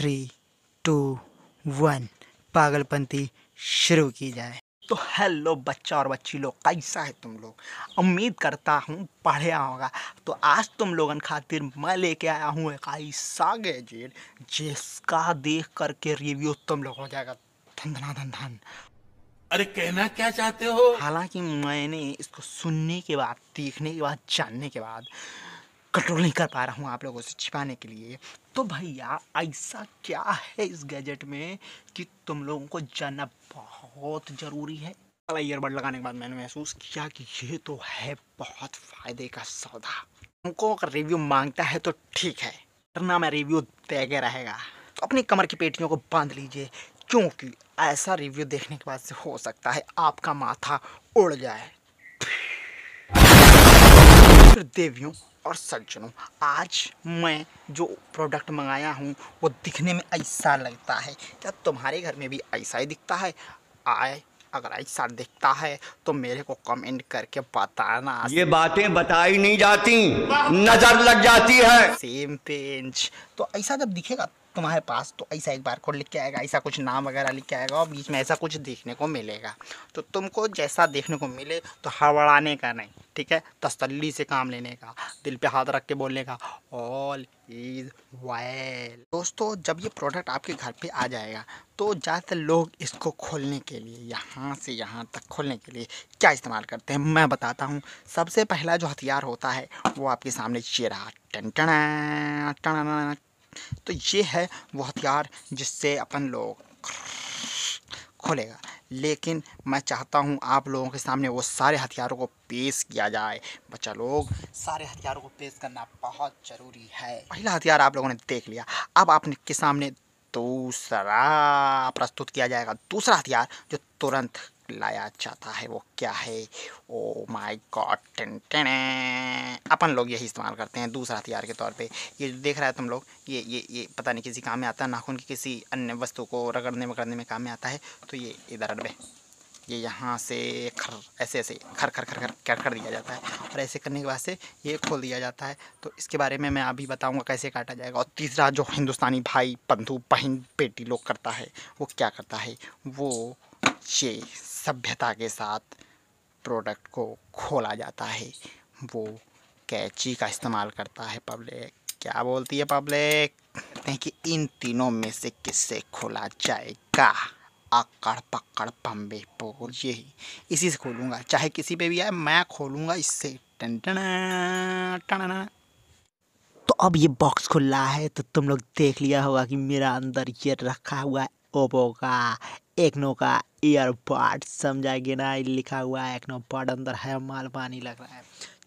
three to one पागलपंती शुरू की जाए तो हेलो बच्चा और बच्ची लोग कैसा है तुम लोग उम्मीद करता हूँ पढ़िया होगा तो आज तुम लोगन खातिर मैं लेके आया हूँ एक ऐसा गैजेट जिसका देख करके रिव्यू तुम लोग हो जाएगा धन धना धन धन अरे कहना क्या चाहते हो हालांकि मैंने इसको सुनने के बाद देखने के बाद जानने के बाद कंट्रोल नहीं कर पा रहा हूँ आप लोगों से छिपाने के लिए तो भैया ऐसा क्या है इस गैजेट में कि तुम लोगों को जानना बहुत ज़रूरी है वाला ईयरबड लगाने के बाद मैंने महसूस किया कि ये तो है बहुत फ़ायदे का सौदा हमको अगर रिव्यू मांगता है तो ठीक है वरना मैं रिव्यू देगे रहेगा तो अपनी कमर की पेटियों को बांध लीजिए क्योंकि ऐसा रिव्यू देखने के बाद से हो सकता है आपका माथा उड़ जाए देवियों और सज्जनों आज मैं जो प्रोडक्ट मंगाया हूँ वो दिखने में ऐसा लगता है क्या तुम्हारे घर में भी ऐसा ही दिखता है आए अगर ऐसा दिखता है तो मेरे को कमेंट करके बताना ये बातें बताई नहीं जाती नजर लग जाती है सेम पेंच तो ऐसा जब दिखेगा तुम्हारे पास तो ऐसा एक बार कोड लिख के आएगा ऐसा कुछ नाम वगैरह लिख के आएगा और बीच में ऐसा कुछ देखने को मिलेगा तो तुमको जैसा देखने को मिले तो हड़बड़ाने का नहीं ठीक है तसल्ली से काम लेने का दिल पे हाथ रख के बोलने का ऑल इज़ वेल दोस्तों जब ये प्रोडक्ट आपके घर पे आ जाएगा तो ज़्यादातर लोग इसको खोलने के लिए यहाँ से यहाँ तक खोलने के लिए क्या इस्तेमाल करते हैं मैं बताता हूँ सबसे पहला जो हथियार होता है वो आपके सामने चेहरा टन टन टन तो ये है वो हथियार जिससे अपन लोग खोलेगा लेकिन मैं चाहता हूँ आप लोगों के सामने वो सारे हथियारों को पेश किया जाए बच्चा लोग सारे हथियारों को पेश करना बहुत ज़रूरी है पहला हथियार आप लोगों ने देख लिया अब आपने के सामने दूसरा प्रस्तुत किया जाएगा दूसरा हथियार जो तुरंत लाया जाता है वो क्या है ओ माय गॉड अपन लोग यही इस्तेमाल करते हैं दूसरा हथियार के तौर पे ये देख रहा है तुम लोग ये ये ये पता नहीं किसी काम में आता है नाखून की किसी अन्य वस्तु को रगड़ने वगड़ने में काम में आता है तो ये इधर अड़बे ये यहाँ से खर ऐसे ऐसे खर खर खर खर कर कर दिया जाता है और ऐसे करने के बाद से ये खोल दिया जाता है तो इसके बारे में मैं अभी बताऊंगा कैसे काटा जाएगा और तीसरा जो हिंदुस्तानी भाई बंधु बहन बेटी लोग करता है वो क्या करता है वो ये सभ्यता के साथ प्रोडक्ट को खोला जाता है वो कैची का इस्तेमाल करता है पब्लिक क्या बोलती है पब्लिक कहते हैं कि इन तीनों में से किससे खोला जाएगा आकड़ पक्कड़ पम्बे पोर यही इसी से खोलूँगा चाहे किसी पे भी आए मैं खोलूँगा इससे टन टन तो अब ये बॉक्स खुल रहा है तो तुम लोग देख लिया होगा कि मेरा अंदर ये रखा हुआ है ओपो का एक्नो का ईयर पार्ट समझा गया ना लिखा हुआ है एक्नो पार्ट अंदर है माल पानी लग रहा है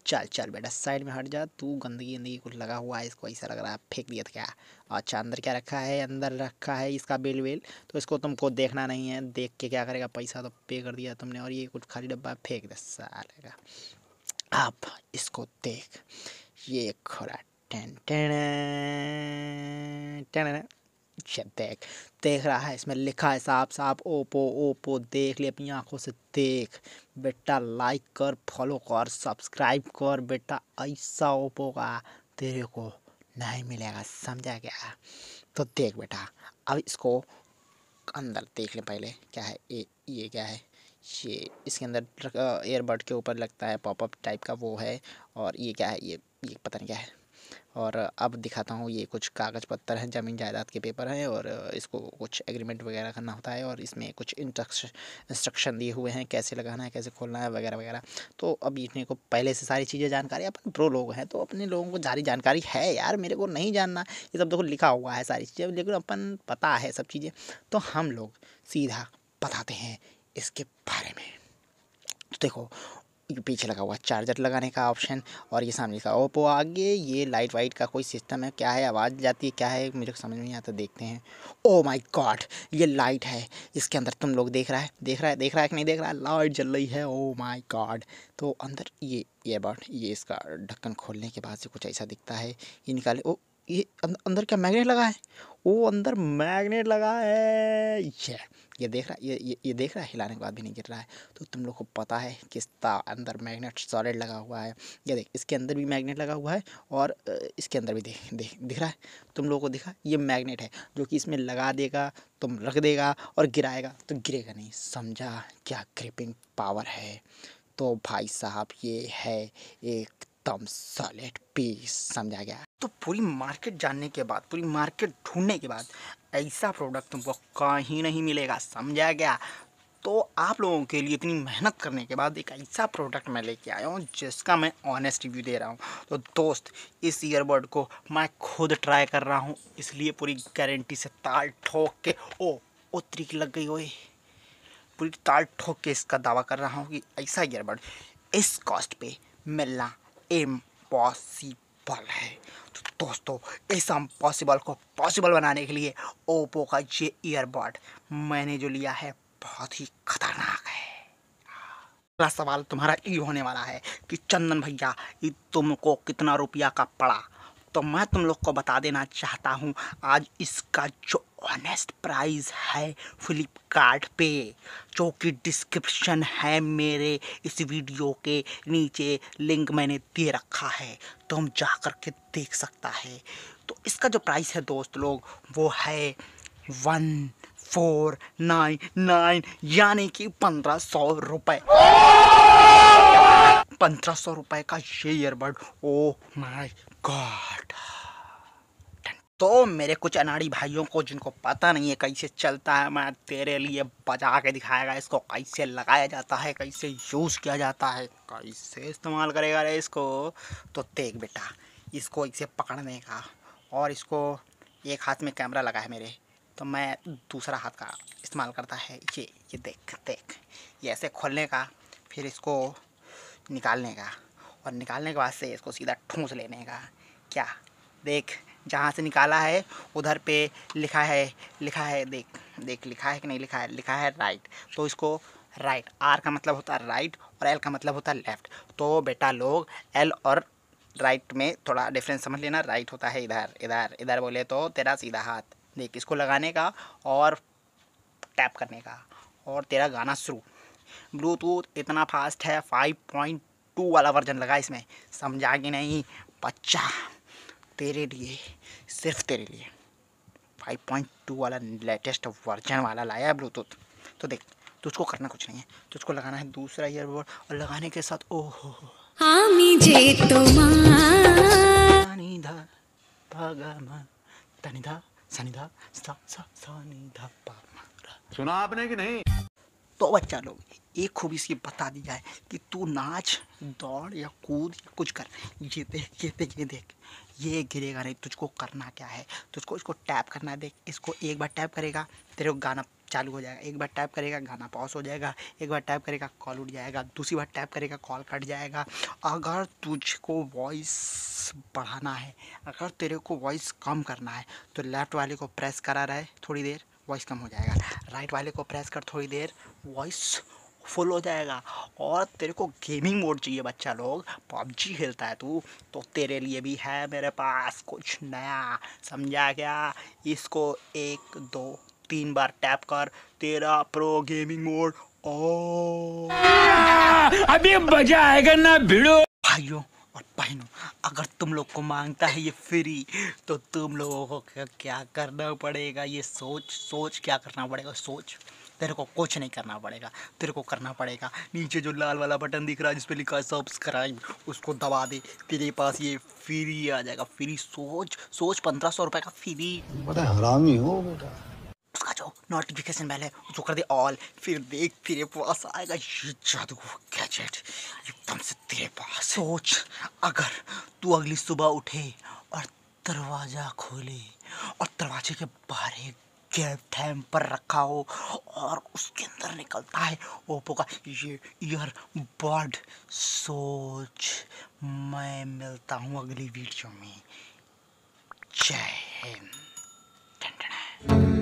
चल चल बेटा साइड में हट जा तू गंदगी गंदगी कुछ लगा हुआ है इसको ऐसा लग रहा है फेंक दिया था क्या अच्छा अंदर क्या रखा है अंदर रखा है इसका बिल बिल तो इसको तुमको देखना नहीं है देख के क्या करेगा पैसा तो पे कर दिया तुमने और ये कुछ खाली डब्बा फेंक दे सारेगा आप इसको देख ये खोरा टेन टेन टेन पीछे देख देख रहा है इसमें लिखा है साफ साफ ओपो ओप्पो देख ले अपनी आंखों से देख बेटा लाइक कर फॉलो कर सब्सक्राइब कर बेटा ऐसा ओप्पो का तेरे को नहीं मिलेगा समझा गया तो देख बेटा अब इसको अंदर देख ले पहले क्या है ये ये क्या है ये इसके अंदर एयरबड के ऊपर लगता है पॉपअप टाइप का वो है और ये क्या है ये ये पता नहीं क्या है और अब दिखाता हूँ ये कुछ कागज़ पत्र हैं ज़मीन जायदाद के पेपर हैं और इसको कुछ एग्रीमेंट वगैरह करना होता है और इसमें कुछ इंस्ट्रक्शन दिए हुए हैं कैसे लगाना है कैसे खोलना है वगैरह वगैरह तो अब इतने को पहले से सारी चीज़ें जानकारी अपन प्रो लोग हैं तो अपने लोगों को सारी जानकारी है यार मेरे को नहीं जानना ये सब देखो लिखा हुआ है सारी चीज़ें लेकिन अपन पता है सब चीज़ें तो हम लोग सीधा बताते हैं इसके बारे में तो देखो पीछे लगा हुआ चार्जर लगाने का ऑप्शन और ये सामने का ओप्पो आगे ये लाइट वाइट का कोई सिस्टम है क्या है आवाज़ जाती है क्या है मुझे समझ में नहीं आता देखते हैं ओ माय गॉड ये लाइट है इसके अंदर तुम लोग देख रहा है देख रहा है देख रहा है कि नहीं देख रहा है लाइट जल रही है ओ माय गॉड तो अंदर ये ये बाट ये इसका ढक्कन खोलने के बाद से कुछ ऐसा दिखता है ये निकाले ओ ये अं-, अंदर क्या मैग्नेट लगा है वो अंदर मैग्नेट लगा है ये ये देख रहा है ये ये देख रहा है हिलाने के बाद भी नहीं गिर रहा है तो तुम लोग को पता है किस तरह अंदर मैग्नेट सॉलिड लगा हुआ है ये देख इसके अंदर भी मैग्नेट लगा हुआ है और इसके अंदर भी देख देख दिख रहा है तुम लोगों को दिखा ये मैग्नेट है जो कि इसमें लगा देगा तुम रख देगा और गिराएगा तो गिरेगा नहीं समझा क्या ग्रिपिंग पावर है तो भाई साहब ये है एकदम सॉलिड पीस समझा गया तो पूरी मार्केट जानने के बाद पूरी मार्केट ढूंढने के बाद ऐसा प्रोडक्ट तुमको कहीं नहीं मिलेगा समझा गया तो आप लोगों के लिए इतनी मेहनत करने के बाद एक ऐसा प्रोडक्ट मैं लेके आया हूँ जिसका मैं ऑनेस्ट रिव्यू दे रहा हूँ तो दोस्त इस ईयरबड को मैं खुद ट्राई कर रहा हूँ इसलिए पूरी गारंटी से ताल ठोक के ओ ओ त्रिक लग गई ओ पूरी ताल ठोक के इसका दावा कर रहा हूँ कि ऐसा ईयरबड इस कॉस्ट पे मिलना इम्पॉसिबल पॉसिबल है तो दोस्तों इस अम्पॉसिबल को पॉसिबल बनाने के लिए ओप्पो का ये ईयरबड मैंने जो लिया है बहुत ही खतरनाक है अगला सवाल तुम्हारा ये होने वाला है कि चंदन भैया ये तुमको कितना रुपया का पड़ा तो मैं तुम लोग को बता देना चाहता हूँ आज इसका जो ऑनेस्ट प्राइस है फ्लिपकार्ट पे जो कि डिस्क्रिप्शन है मेरे इस वीडियो के नीचे लिंक मैंने दे रखा है तुम तो जा कर के देख सकता है तो इसका जो प्राइस है दोस्त लोग वो है वन फोर नाइन नाइन यानी कि पंद्रह सौ रुपये पंद्रह सौ रुपये का ये ईयरबड ओ माय गॉड तो मेरे कुछ अनाड़ी भाइयों को जिनको पता नहीं है कैसे चलता है मैं तेरे लिए बजा के दिखाएगा इसको कैसे लगाया जाता है कैसे यूज़ किया जाता है कैसे इस्तेमाल करेगा रे इसको तो देख बेटा इसको इसे पकड़ने का और इसको एक हाथ में कैमरा लगा है मेरे तो मैं दूसरा हाथ का इस्तेमाल करता है ये ये देख देख ये ऐसे खोलने का फिर इसको निकालने का और निकालने के बाद से इसको सीधा ठूंस लेने का क्या देख जहाँ से निकाला है उधर पे लिखा है लिखा है देख देख लिखा है कि नहीं लिखा है लिखा है राइट तो इसको राइट आर का मतलब होता है राइट और एल का मतलब होता है लेफ्ट तो बेटा लोग एल और राइट में थोड़ा डिफरेंस समझ लेना राइट होता है इधर इधर इधर बोले तो तेरा सीधा हाथ देख इसको लगाने का और टैप करने का और तेरा गाना शुरू ब्लूटूथ इतना फास्ट है फाइव पॉइंट टू वाला वर्जन लगा इसमें समझा कि नहीं बच्चा तेरे लिए सिर्फ तेरे लिए 5.2 वाला लेटेस्ट वर्जन वाला लाया है ब्लूटूथ तो देख तुझको करना कुछ नहीं है तुझको लगाना है दूसरा ईयरबड और लगाने के साथ ओहो हामी जे तो सनिधा सा सा सनिधा सुना आपने कि नहीं तो बच्चा लोग एक खूबी इसकी बता दिया है कि तू नाच दौड़ या कूद या कुछ कर ये देख ये देख ये देख ये गिरेगा नहीं तुझको करना क्या है तुझको इसको टैप करना है देख इसको एक बार टैप करेगा तेरे को गाना चालू हो जाएगा एक बार टैप करेगा गाना पॉज हो जाएगा एक बार टैप करेगा कॉल उठ जाएगा दूसरी बार टैप करेगा कॉल कट जाएगा अगर तुझको वॉइस बढ़ाना है अगर तेरे को वॉइस कम करना है तो लेफ़्ट वाले को प्रेस करा रहे थोड़ी देर वॉइस कम हो जाएगा राइट वाले को प्रेस कर थोड़ी देर वॉइस फुल हो जाएगा और तेरे को गेमिंग मोड चाहिए बच्चा लोग पबजी खेलता है तू तो तेरे लिए भी है मेरे पास कुछ नया समझा गया इसको एक दो तीन बार टैप कर तेरा प्रो गेमिंग मोड ओ अभी मजा आएगा ना भिड़ो भाइयों और बहनों अगर तुम लोग को मांगता है ये फ्री तो तुम लोगों को क्या करना पड़ेगा ये सोच सोच क्या करना पड़ेगा सोच तेरे को कुछ नहीं करना पड़ेगा तेरे को करना पड़ेगा नीचे जो लाल वाला बटन दिख रहा है जिस पर लिखा है सब्सक्राइब उसको दबा दे तेरे पास ये फ्री आ जाएगा फ्री सोच सोच पंद्रह सौ रुपये का फ्री हरामी हो बेटा उसका जो नोटिफिकेशन बेल है उसको कर दे ऑल फिर देख तेरे पास आएगा ये जादू गैजेट एकदम से तेरे पास सोच अगर तू अगली सुबह उठे और दरवाज़ा खोले और दरवाजे के बाहर एक गैप टाइम पर रखा हो और उसके अंदर निकलता है ओप्पो का ये ईयर बड सोच मैं मिलता हूँ अगली वीडियो में जय हिंद